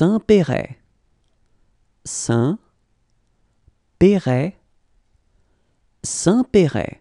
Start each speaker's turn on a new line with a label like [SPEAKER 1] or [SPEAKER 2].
[SPEAKER 1] saint péret Saint-Péray. Saint-Péray.